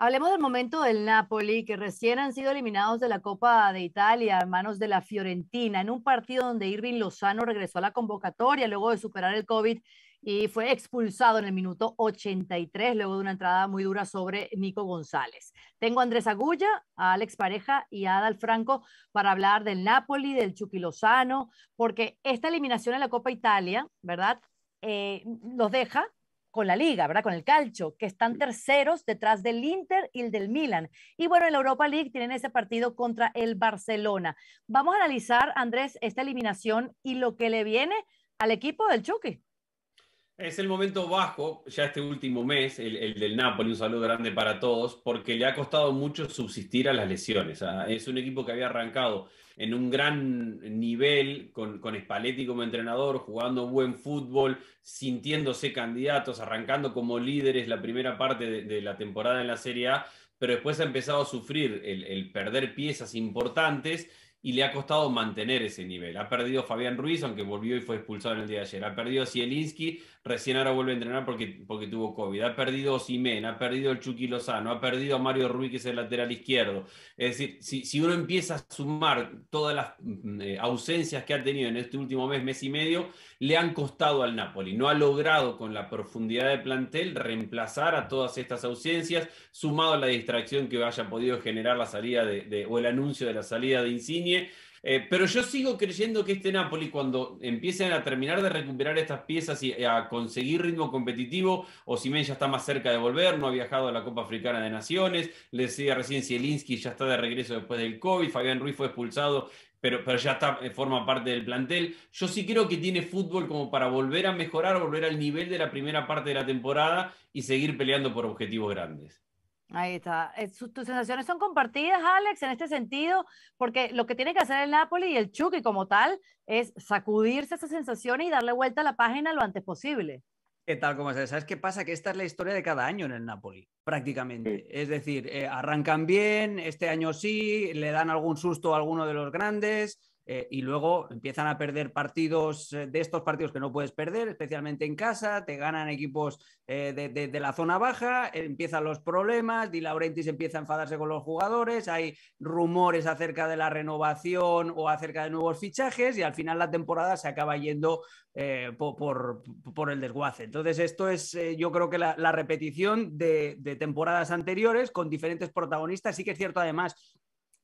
Hablemos del momento del Napoli, que recién han sido eliminados de la Copa de Italia a manos de la Fiorentina, en un partido donde Irving Lozano regresó a la convocatoria luego de superar el COVID y fue expulsado en el minuto 83, luego de una entrada muy dura sobre Nico González. Tengo a Andrés Agulla, a Alex Pareja y a Adal Franco para hablar del Napoli, del Chucky Lozano, porque esta eliminación en la Copa Italia, ¿verdad? Eh, los deja con la liga, ¿verdad? Con el calcio, que están terceros detrás del Inter y el del Milan. Y bueno, en la Europa League tienen ese partido contra el Barcelona. Vamos a analizar, Andrés, esta eliminación y lo que le viene al equipo del Chucky. Es el momento bajo, ya este último mes, el, el, del Napoli, un saludo grande para todos, porque le ha costado mucho subsistir a las lesiones. ¿ah? Es un equipo que había arrancado en un gran nivel con, con como entrenador, jugando buen fútbol, sintiéndose candidatos, arrancando como líderes la primera parte de, la temporada en la Serie A, pero después ha empezado a sufrir el perder piezas importantes y le ha costado mantener ese nivel. Ha perdido Fabián Ruiz, aunque volvió y fue expulsado en el día de ayer. Ha perdido Zielinski, recién ahora vuelve a entrenar porque, porque tuvo COVID. Ha perdido Simén, ha perdido el Chucky Lozano, ha perdido a Mario Ruiz, que es el lateral izquierdo. Es decir, si, uno empieza a sumar todas las mm, eh, ausencias que ha tenido en este último mes, mes y medio, le han costado al Napoli. No ha logrado con la profundidad de plantel reemplazar a todas estas ausencias, sumado a la distracción que haya podido generar la salida de, o el anuncio de la salida de Insigne eh, pero yo sigo creyendo que este Napoli, cuando empiecen a terminar de recuperar estas piezas y a conseguir ritmo competitivo, o Simén ya está más cerca de volver, no ha viajado a la Copa Africana de Naciones, le decía recién Zielinski ya está de regreso después del COVID, Fabián Ruiz fue expulsado pero, pero, ya está, eh, forma parte del plantel. Yo sí creo que tiene fútbol como para volver a mejorar, volver al nivel de la primera parte de la temporada y seguir peleando por objetivos grandes. Ahí está. Eh, tus sensaciones son compartidas, Alex, en este sentido, porque lo que tiene que hacer el Napoli y el Chucky como tal es sacudirse esa sensación y darle vuelta a la página lo antes posible. ¿Qué tal? ¿Cómo estás? ¿Sabes qué pasa? Que esta es la historia de cada año en el Napoli, prácticamente. Es decir, eh, arrancan bien, este año sí, le dan algún susto a alguno de los grandes, eh, y luego empiezan a perder partidos eh, de estos partidos que no puedes perder, especialmente en casa, te ganan equipos eh, de, la zona baja, empiezan los problemas, Di Laurentiis empieza a enfadarse con los jugadores, hay rumores acerca de la renovación o acerca de nuevos fichajes y al final la temporada se acaba yendo por, el desguace. Entonces esto es yo creo que la, repetición de, de temporadas anteriores con diferentes protagonistas, sí que es cierto además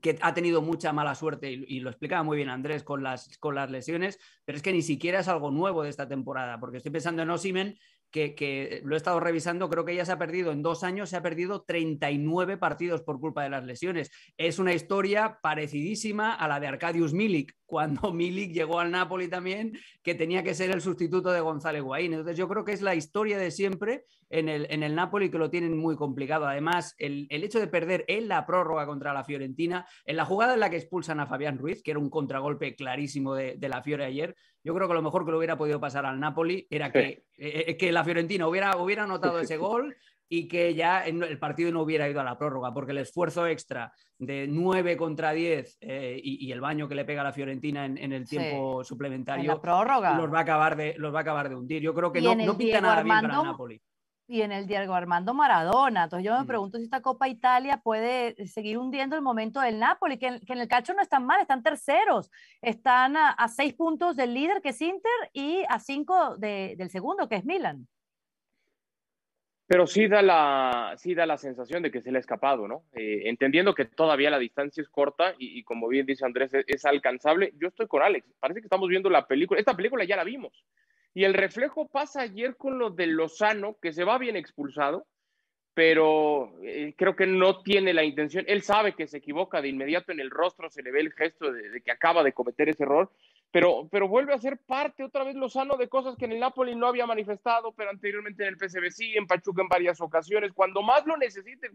que ha tenido mucha mala suerte, y, lo explicaba muy bien Andrés con las, con las lesiones, pero es que ni siquiera es algo nuevo de esta temporada, porque estoy pensando en Osimen, que, que, lo he estado revisando, creo que ya se ha perdido en dos años, se ha perdido 39 partidos por culpa de las lesiones. Es una historia parecidísima a la de Arcadius Milik, cuando Milik llegó al Napoli también, que tenía que ser el sustituto de González Guaín. Entonces yo creo que es la historia de siempre en el, en Napoli que lo tienen muy complicado. Además, el, hecho de perder en la prórroga contra la Fiorentina, en la jugada en la que expulsan a Fabián Ruiz, que era un contragolpe clarísimo de, la Fiore ayer, yo creo que lo mejor que lo hubiera podido pasar al Napoli era que, eh, eh, que la Fiorentina hubiera, hubiera anotado ese gol, y que ya el partido no hubiera ido a la prórroga, porque el esfuerzo extra de 9 contra 10 eh, y, el baño que le pega a la Fiorentina en, el tiempo suplementario Los, va a acabar de, los va a acabar de hundir. Yo creo que no, no pinta nada bien para el Napoli. Y en el Diego Armando Maradona. Entonces yo me mm. pregunto si esta Copa Italia puede eh, seguir hundiendo el momento del Napoli, que en, el cacho no están mal, están terceros, están a, a seis puntos del líder que es Inter y a cinco del segundo que es Milan. Pero sí da, la, sí da la sensación de que se le ha escapado, ¿no? Eh, entendiendo que todavía la distancia es corta y, como bien dice Andrés, e-, es, alcanzable. Yo estoy con Alex, parece que estamos viendo la película, esta película ya la vimos. Y el reflejo pasa ayer con lo de Lozano, que se va bien expulsado, pero eh, creo que no tiene la intención. Él sabe que se equivoca de inmediato en el rostro, se le ve el gesto de que acaba de cometer ese error pero, pero vuelve a ser parte otra vez Lozano de cosas que en el Napoli no había manifestado, pero anteriormente en el PSV sí, en Pachuca en varias ocasiones. Cuando más lo necesite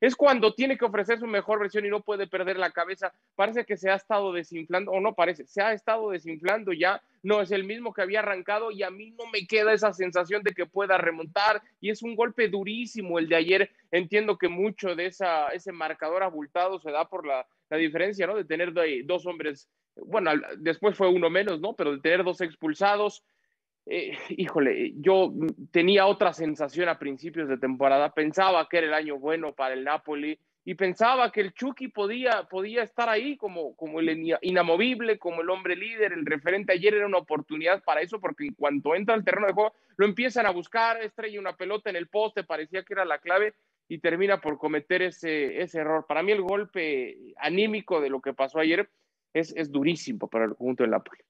es cuando tiene que ofrecer su mejor versión y no puede perder la cabeza. Parece que se ha estado desinflando, o no parece, se ha estado desinflando ya no es el mismo que había arrancado y a mí no me queda esa sensación de que pueda remontar y es un golpe durísimo el de ayer. Entiendo que mucho de esa, ese marcador abultado se da por la, diferencia, ¿no? De tener dos hombres, bueno, después fue uno menos, ¿no? Pero de tener dos expulsados. Eh, híjole, yo tenía otra sensación a principios de temporada, pensaba que era el año bueno para el Napoli, y pensaba que el Chucky podía, podía estar ahí como, como el inamovible, como el hombre líder, el referente. Ayer era una oportunidad para eso, porque en cuanto entra al terreno de juego, lo empiezan a buscar, estrella una pelota en el poste, parecía que era la clave y termina por cometer ese, ese error. Para mí el golpe anímico de lo que pasó ayer es, es durísimo para el conjunto del Napoli.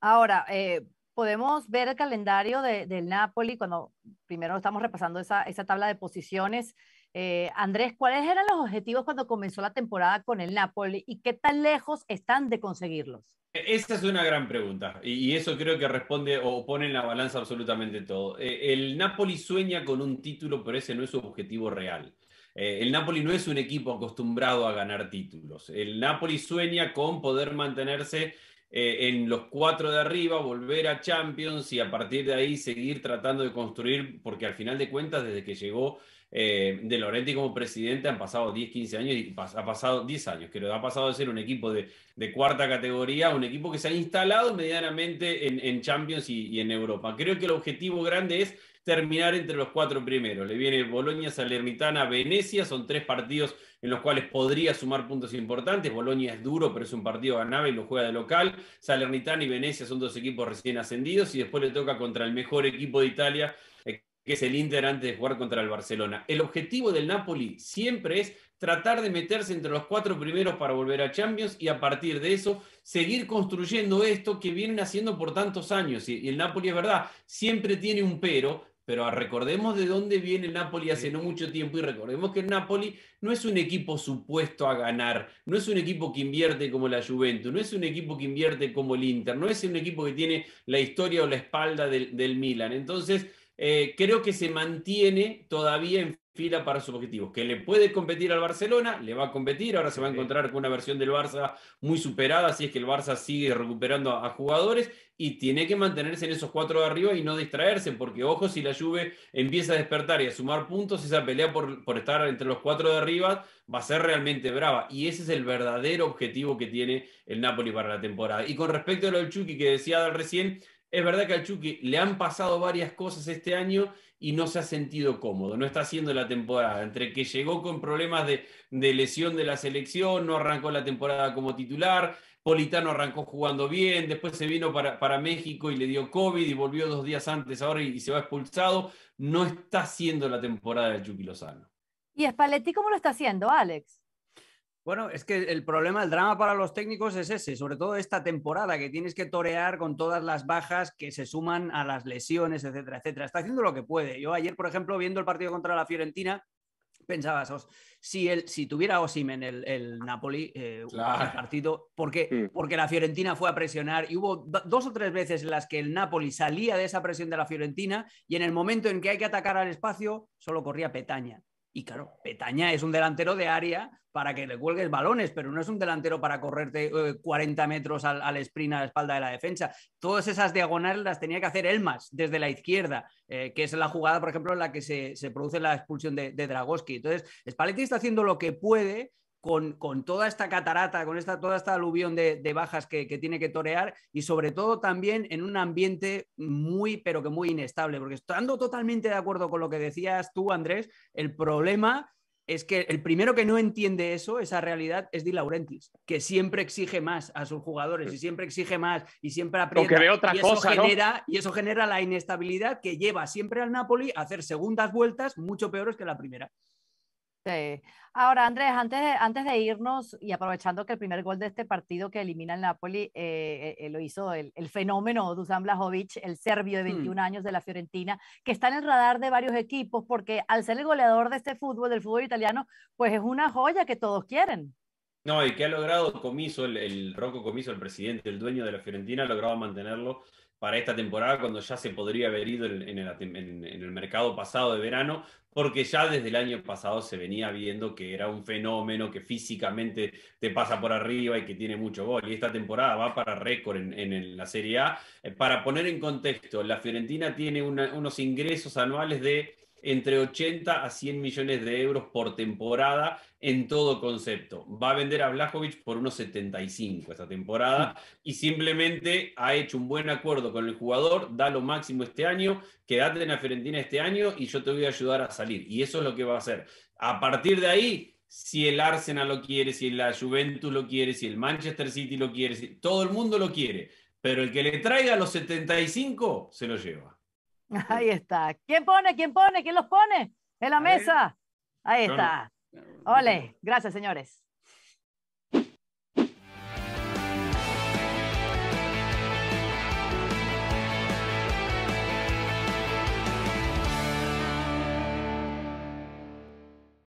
Ahora, eh, podemos ver el calendario de, del Napoli cuando primero estamos repasando esa, esa tabla de posiciones. Eh, Andrés, ¿cuáles eran los objetivos cuando comenzó la temporada con el Napoli y qué tan lejos están de conseguirlos? E-, esa es una gran pregunta y, eso creo que responde o pone en la balanza absolutamente todo. Eh, el Napoli sueña con un título, pero ese no es su objetivo real. Eh, el Napoli no es un equipo acostumbrado a ganar títulos. El Napoli sueña con poder mantenerse en los cuatro de arriba, volver a Champions y a partir de ahí seguir tratando de construir, porque al final de cuentas, desde que llegó eh, de Lorenti como presidente han pasado 10, 15 años y ha pasado 10 años, pero ha pasado de ser un equipo de, cuarta categoría un equipo que se ha instalado medianamente en, Champions y, en Europa. Creo que el objetivo grande es terminar entre los cuatro primeros. Le viene Bolonia, Salernitana, Venecia, son tres partidos en los cuales podría sumar puntos importantes. Bolonia es duro, pero es un partido ganable y lo juega de local. Salernitana y Venecia son dos equipos recién ascendidos y después le toca contra el mejor equipo de Italia que es el Inter antes de jugar contra el Barcelona. El objetivo del Napoli siempre es tratar de meterse entre los cuatro primeros para volver a Champions y a partir de eso seguir construyendo esto que vienen haciendo por tantos años. Y el Napoli es verdad, siempre tiene un pero, pero recordemos de dónde viene el Napoli hace no mucho tiempo y recordemos que el Napoli no es un equipo supuesto a ganar, no es un equipo que invierte como la Juventus, no es un equipo que invierte como el Inter, no es un equipo que tiene la historia o la espalda del, del Milan. Entonces, eh, creo que se mantiene todavía en fila para sus objetivos, que le puede competir al Barcelona, le va a competir, ahora se va a encontrar con una versión del Barça muy superada, Así es que el Barça sigue recuperando a, jugadores y tiene que mantenerse en esos cuatro de arriba y no distraerse, porque ojo, si la Juve empieza a despertar y a sumar puntos, esa pelea por, por estar entre los cuatro de arriba va a ser realmente brava y ese es el verdadero objetivo que tiene el Napoli para la temporada. Y con respecto a lo del Chucky que decía recién, es verdad que al Chucky le han pasado varias cosas este año y no se ha sentido cómodo, no está haciendo la temporada. Entre que llegó con problemas de, lesión de la selección, no arrancó la temporada como titular, Politano arrancó jugando bien, después se vino para, México y le dio COVID y volvió dos días antes ahora y, se va expulsado. No está haciendo la temporada de Chucky Lozano. ¿Y Spalletti cómo lo está haciendo, Alex? Bueno, es que el problema, el drama para los técnicos es ese, sobre todo esta temporada, que tienes que torear con todas las bajas que se suman a las lesiones, etcétera, etcétera. Está haciendo lo que puede. Yo ayer, por ejemplo, viendo el partido contra la Fiorentina, pensabas, si, él si tuviera Osimen el, el Napoli, el eh, partido, porque, mm. porque la Fiorentina fue a presionar y hubo dos o tres veces en las que el Napoli salía de esa presión de la Fiorentina y en el momento en que hay que atacar al espacio, solo corría petaña. Y claro, Petaña es un delantero de área para que le cuelgues balones, pero no es un delantero para correrte 40 eh, metros al, sprint a la espalda de la defensa. Todas esas diagonales las tenía que hacer Elmas desde la izquierda, eh, que es la jugada, por ejemplo, en la que se, produce la expulsión de, de Dragoski. Entonces, Spalletti está haciendo lo que puede, con, toda esta catarata, con esta, toda esta aluvión de, bajas que, tiene que torear y sobre todo también en un ambiente muy, pero que muy inestable, porque estando totalmente de acuerdo con lo que decías tú, Andrés, el problema es que el primero que no entiende eso, esa realidad, es Di Laurentiis, que siempre exige más a sus jugadores y siempre exige más y siempre aprende. Que y, eso genera, y eso genera la inestabilidad que lleva siempre al Napoli a hacer segundas vueltas mucho peores que la primera. Este, ahora, Andrés, antes de, antes de irnos y aprovechando que el primer gol de este partido que elimina el Napoli eh, eh, eh, lo hizo el, fenómeno Dusan Blajovic, el serbio de 21 hmm. años de la Fiorentina, que está en el radar de varios equipos porque al ser el goleador de este fútbol, del fútbol italiano, pues es una joya que todos quieren. No, y que ha logrado Comiso, el, roco Comiso, el presidente, el dueño de la Fiorentina, ha logrado mantenerlo para esta temporada cuando ya se podría haber ido en, el, mercado pasado de verano, porque ya desde el año pasado se venía viendo que era un fenómeno que físicamente te pasa por arriba y que tiene mucho gol. Y esta temporada va para récord en, la Serie A. Eh, para poner en contexto, la Fiorentina tiene unos ingresos anuales de entre 80 a 100 millones de euros por temporada en todo concepto. Va a vender a Blajovic por unos 75 esta temporada y simplemente ha hecho un buen acuerdo con el jugador, da lo máximo este año, quédate en la Fiorentina este año y yo te voy a ayudar a salir. Y eso es lo que va a hacer. A partir de ahí, si el Arsenal lo quiere, si la Juventus lo quiere, si el Manchester City lo quiere, todo el mundo lo quiere, pero el que le traiga los 75 se lo lleva. Ahí está. ¿Quién pone? ¿Quién pone? ¿Quién los pone? En la mesa. Ahí está. Ole. Gracias, señores.